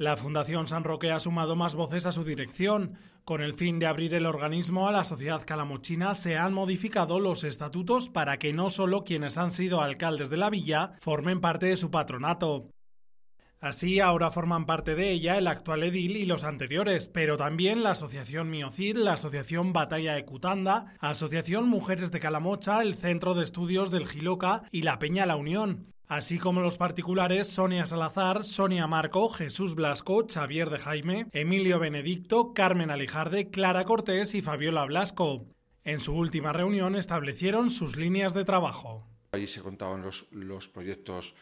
La Fundación San Roque ha sumado más voces a su dirección. Con el fin de abrir el organismo a la sociedad calamochina, se han modificado los estatutos para que no solo quienes han sido alcaldes de la villa formen parte de su patronato. Así, ahora forman parte de ella el actual edil y los anteriores, pero también la Asociación Miocid, la Asociación Batalla Ecutanda, Cutanda, Asociación Mujeres de Calamocha, el Centro de Estudios del Giloca y la Peña La Unión así como los particulares Sonia Salazar, Sonia Marco, Jesús Blasco, Xavier de Jaime, Emilio Benedicto, Carmen Alijarde, Clara Cortés y Fabiola Blasco. En su última reunión establecieron sus líneas de trabajo. Allí se contaban los, proyectos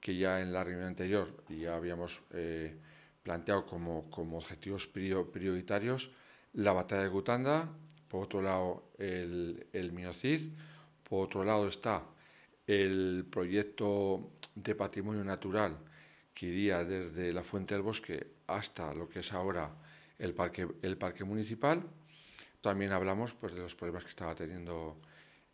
que ya en la reunión anterior ya habíamos eh, planteado como, objetivos prioritarios la batalla de Gutanda, por otro lado el, el Miocid, por otro lado está el proyecto de patrimonio natural que iría desde la Fuente del Bosque hasta lo que es ahora el parque, el parque municipal. También hablamos pues, de los problemas que estaba teniendo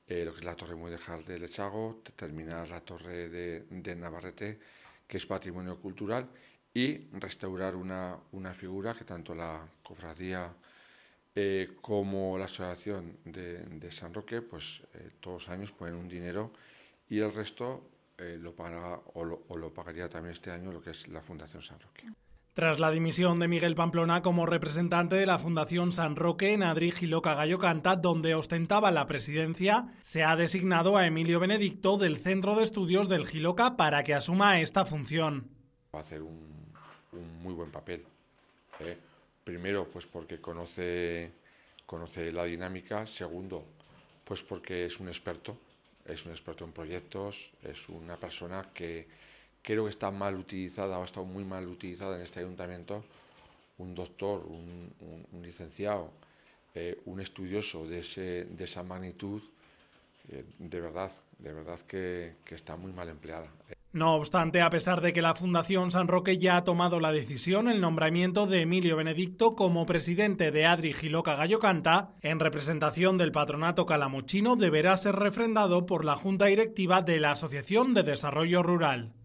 eh, lo que es la Torre Mudejar de Lechago, terminar la Torre de, Navarrete, que es patrimonio cultural, y restaurar una, figura que tanto la cofradía eh, como la Asociación de, San Roque, pues eh, todos los años ponen un dinero y el resto eh, lo paga o lo, pagaría también este año lo que es la Fundación San Roque. Tras la dimisión de Miguel Pamplona como representante de la Fundación San Roque en Adri Giloca Gallo Canta, donde ostentaba la presidencia, se ha designado a Emilio Benedicto del Centro de Estudios del Giloca para que asuma esta función. Va a hacer un, muy buen papel. ¿eh? Primero, pues porque conoce, conoce la dinámica. Segundo, pues porque es un experto es un experto en proyectos, es una persona que creo que está mal utilizada o ha estado muy mal utilizada en este ayuntamiento, un doctor, un, licenciado, eh, un estudioso de, ese, de esa magnitud, eh, de verdad, de verdad que está muy mal empleada. No obstante, a pesar de que la Fundación San Roque ya ha tomado la decisión, el nombramiento de Emilio Benedicto como presidente de Adri Giloca Gallo Canta, en representación del patronato calamochino, deberá ser refrendado por la Junta Directiva de la Asociación de Desarrollo Rural.